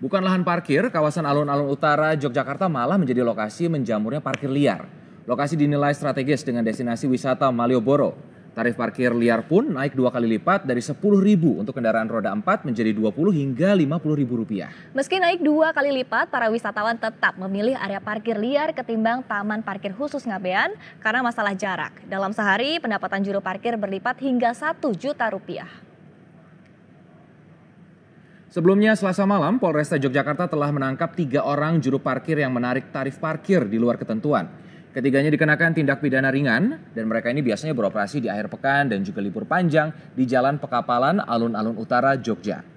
Bukan lahan parkir, kawasan alun-alun utara Yogyakarta malah menjadi lokasi menjamurnya parkir liar. Lokasi dinilai strategis dengan destinasi wisata Malioboro. Tarif parkir liar pun naik dua kali lipat dari Rp10.000 untuk kendaraan roda 4 menjadi Rp20 hingga Rp50.000. Meski naik dua kali lipat, para wisatawan tetap memilih area parkir liar ketimbang taman parkir khusus Ngabean karena masalah jarak. Dalam sehari, pendapatan juru parkir berlipat hingga Rp1 juta rupiah. Sebelumnya selasa malam Polresta Yogyakarta telah menangkap tiga orang juru parkir yang menarik tarif parkir di luar ketentuan. Ketiganya dikenakan tindak pidana ringan dan mereka ini biasanya beroperasi di akhir pekan dan juga libur panjang di Jalan Pekapalan Alun-Alun Utara, Yogyakarta.